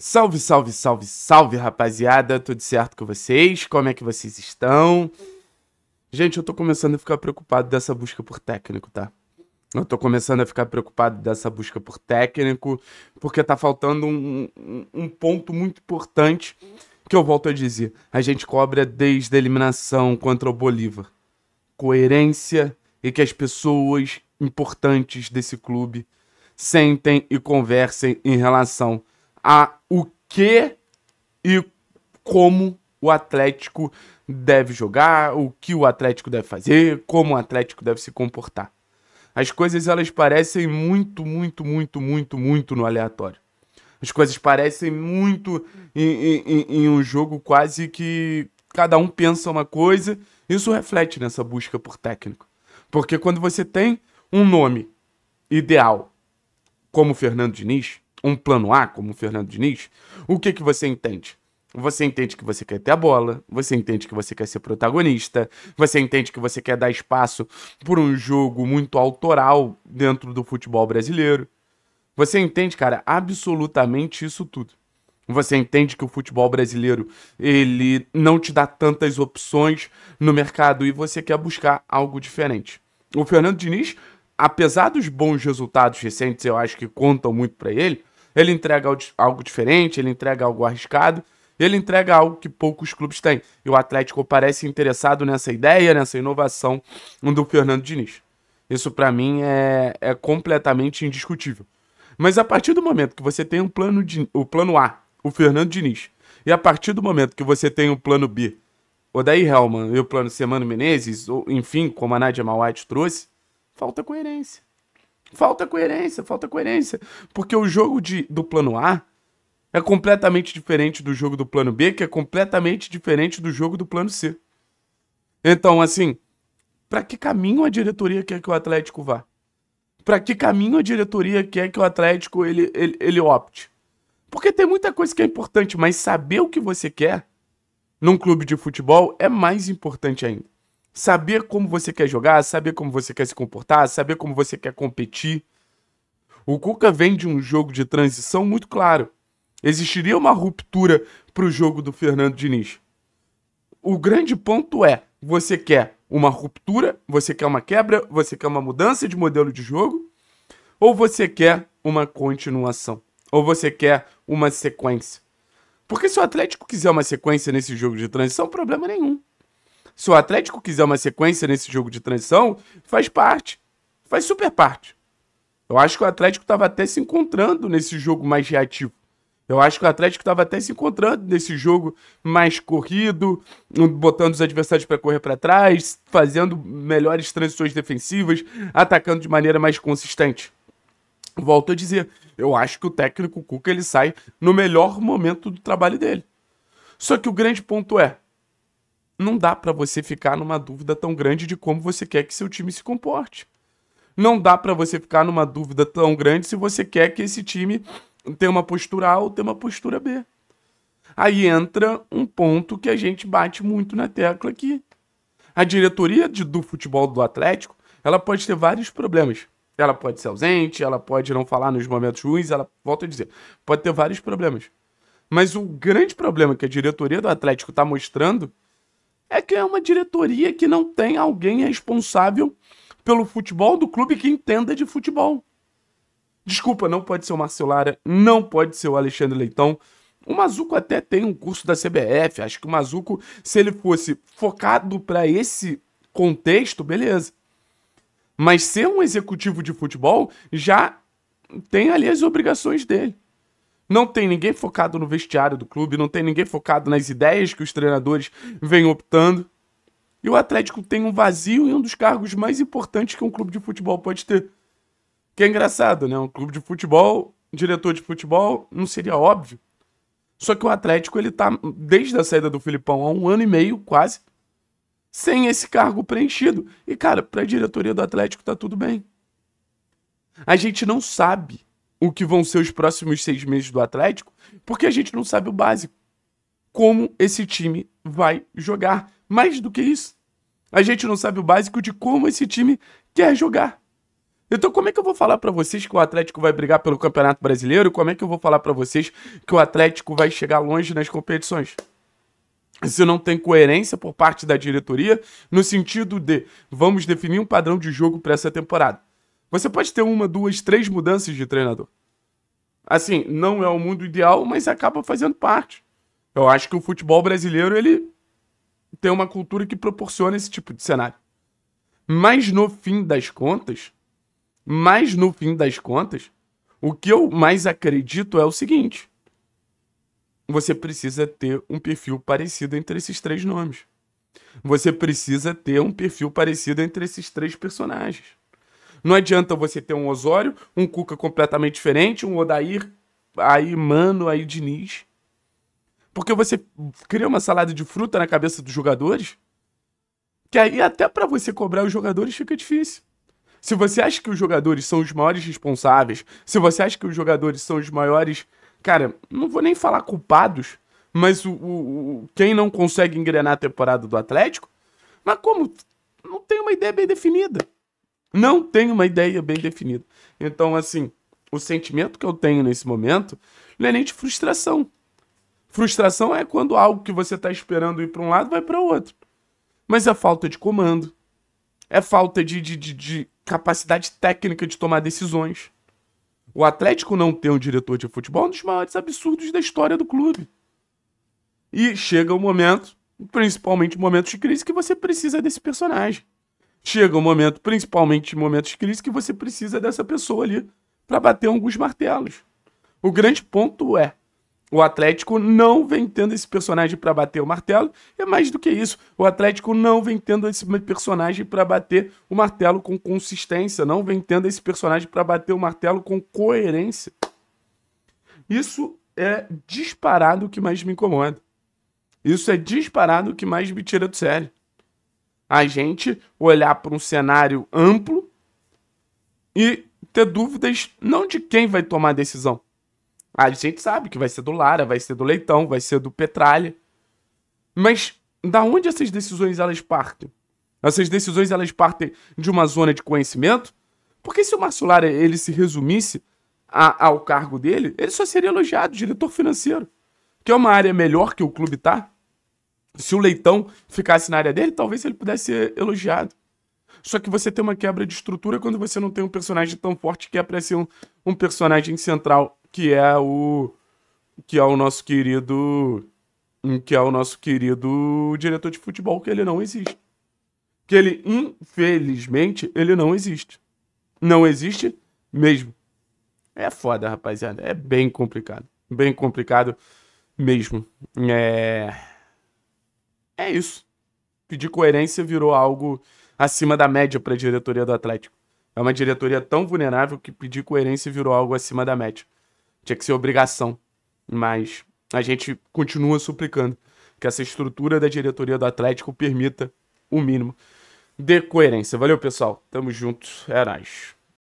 Salve, salve, salve, salve, rapaziada. Tudo certo com vocês? Como é que vocês estão? Gente, eu tô começando a ficar preocupado dessa busca por técnico, tá? Eu tô começando a ficar preocupado dessa busca por técnico, porque tá faltando um, um, um ponto muito importante que eu volto a dizer. A gente cobra desde a eliminação contra o Bolívar. Coerência e que as pessoas importantes desse clube sentem e conversem em relação a o que e como o Atlético deve jogar, o que o Atlético deve fazer, como o Atlético deve se comportar. As coisas elas parecem muito, muito, muito, muito, muito no aleatório. As coisas parecem muito em, em, em um jogo quase que cada um pensa uma coisa. Isso reflete nessa busca por técnico. Porque quando você tem um nome ideal, como Fernando Diniz, um plano A, como o Fernando Diniz, o que, que você entende? Você entende que você quer ter a bola, você entende que você quer ser protagonista, você entende que você quer dar espaço por um jogo muito autoral dentro do futebol brasileiro. Você entende, cara, absolutamente isso tudo. Você entende que o futebol brasileiro, ele não te dá tantas opções no mercado e você quer buscar algo diferente. O Fernando Diniz, apesar dos bons resultados recentes, eu acho que contam muito para ele, ele entrega algo diferente, ele entrega algo arriscado, ele entrega algo que poucos clubes têm. E o Atlético parece interessado nessa ideia, nessa inovação do Fernando Diniz. Isso para mim é, é completamente indiscutível. Mas a partir do momento que você tem um plano de, o plano A, o Fernando Diniz, e a partir do momento que você tem o um plano B, o daí Helman e o plano Semano Menezes, ou, enfim, como a Nadia Mawad trouxe, falta coerência. Falta coerência, falta coerência. Porque o jogo de, do plano A é completamente diferente do jogo do plano B, que é completamente diferente do jogo do plano C. Então, assim, para que caminho a diretoria quer que o Atlético vá? Para que caminho a diretoria quer que o Atlético ele, ele, ele opte? Porque tem muita coisa que é importante, mas saber o que você quer num clube de futebol é mais importante ainda. Saber como você quer jogar, saber como você quer se comportar, saber como você quer competir. O Cuca vem de um jogo de transição muito claro. Existiria uma ruptura para o jogo do Fernando Diniz. O grande ponto é: você quer uma ruptura, você quer uma quebra, você quer uma mudança de modelo de jogo, ou você quer uma continuação, ou você quer uma sequência. Porque se o Atlético quiser uma sequência nesse jogo de transição, problema nenhum. Se o Atlético quiser uma sequência nesse jogo de transição, faz parte. Faz super parte. Eu acho que o Atlético estava até se encontrando nesse jogo mais reativo. Eu acho que o Atlético estava até se encontrando nesse jogo mais corrido, botando os adversários para correr para trás, fazendo melhores transições defensivas, atacando de maneira mais consistente. Volto a dizer, eu acho que o técnico Cuca ele sai no melhor momento do trabalho dele. Só que o grande ponto é, não dá para você ficar numa dúvida tão grande de como você quer que seu time se comporte. Não dá para você ficar numa dúvida tão grande se você quer que esse time tenha uma postura A ou tenha uma postura B. Aí entra um ponto que a gente bate muito na tecla aqui. A diretoria de, do futebol do Atlético, ela pode ter vários problemas. Ela pode ser ausente, ela pode não falar nos momentos ruins, ela, volta a dizer, pode ter vários problemas. Mas o grande problema que a diretoria do Atlético está mostrando é que é uma diretoria que não tem alguém responsável pelo futebol do clube que entenda de futebol. Desculpa, não pode ser o Marcelo Lara, não pode ser o Alexandre Leitão. O Mazuco até tem um curso da CBF, acho que o Mazuco, se ele fosse focado para esse contexto, beleza. Mas ser um executivo de futebol já tem ali as obrigações dele. Não tem ninguém focado no vestiário do clube, não tem ninguém focado nas ideias que os treinadores vêm optando. E o Atlético tem um vazio em um dos cargos mais importantes que um clube de futebol pode ter. Que é engraçado, né? Um clube de futebol, diretor de futebol, não seria óbvio. Só que o Atlético, ele tá, desde a saída do Filipão, há um ano e meio quase, sem esse cargo preenchido. E, cara, para a diretoria do Atlético tá tudo bem. A gente não sabe o que vão ser os próximos seis meses do Atlético, porque a gente não sabe o básico. Como esse time vai jogar. Mais do que isso, a gente não sabe o básico de como esse time quer jogar. Então, como é que eu vou falar para vocês que o Atlético vai brigar pelo Campeonato Brasileiro? Como é que eu vou falar para vocês que o Atlético vai chegar longe nas competições? Se não tem coerência por parte da diretoria, no sentido de vamos definir um padrão de jogo para essa temporada. Você pode ter uma, duas, três mudanças de treinador. Assim, não é o mundo ideal, mas acaba fazendo parte. Eu acho que o futebol brasileiro ele tem uma cultura que proporciona esse tipo de cenário. Mas no fim das contas, mas no fim das contas, o que eu mais acredito é o seguinte: você precisa ter um perfil parecido entre esses três nomes. Você precisa ter um perfil parecido entre esses três personagens. Não adianta você ter um Osório, um Cuca completamente diferente, um Odair, aí Mano, aí Diniz. Porque você cria uma salada de fruta na cabeça dos jogadores, que aí até para você cobrar os jogadores fica difícil. Se você acha que os jogadores são os maiores responsáveis, se você acha que os jogadores são os maiores, cara, não vou nem falar culpados, mas o, o, o quem não consegue engrenar a temporada do Atlético, mas como não tem uma ideia bem definida. Não tem uma ideia bem definida. Então, assim, o sentimento que eu tenho nesse momento não é nem de frustração. Frustração é quando algo que você está esperando ir para um lado vai para o outro. Mas é falta de comando, é falta de, de, de, de capacidade técnica de tomar decisões. O Atlético não ter um diretor de futebol é um dos maiores absurdos da história do clube. E chega o um momento, principalmente momentos de crise, que você precisa desse personagem chega um momento, principalmente em momentos de crise, que você precisa dessa pessoa ali para bater alguns martelos. O grande ponto é, o Atlético não vem tendo esse personagem para bater o martelo. É mais do que isso. O Atlético não vem tendo esse personagem para bater o martelo com consistência. Não vem tendo esse personagem para bater o martelo com coerência. Isso é disparado o que mais me incomoda. Isso é disparado o que mais me tira do sério a gente olhar para um cenário amplo e ter dúvidas não de quem vai tomar a decisão. A gente sabe que vai ser do Lara, vai ser do Leitão, vai ser do Petralha. Mas da onde essas decisões elas partem? Essas decisões elas partem de uma zona de conhecimento? Porque se o Márcio Lara ele se resumisse a, ao cargo dele, ele só seria elogiado diretor financeiro, que é uma área melhor que o clube tá. Se o Leitão ficasse na área dele, talvez ele pudesse ser elogiado. Só que você tem uma quebra de estrutura quando você não tem um personagem tão forte que é para ser um, um personagem central, que é o que é o nosso querido que é o nosso querido diretor de futebol, que ele não existe. Que ele, infelizmente, ele não existe. Não existe mesmo. É foda, rapaziada. É bem complicado. Bem complicado mesmo. É é isso. Pedir coerência virou algo acima da média para a diretoria do Atlético. É uma diretoria tão vulnerável que pedir coerência virou algo acima da média. Tinha que ser obrigação. Mas a gente continua suplicando que essa estrutura da diretoria do Atlético permita o mínimo de coerência. Valeu, pessoal. Tamo junto. É nóis.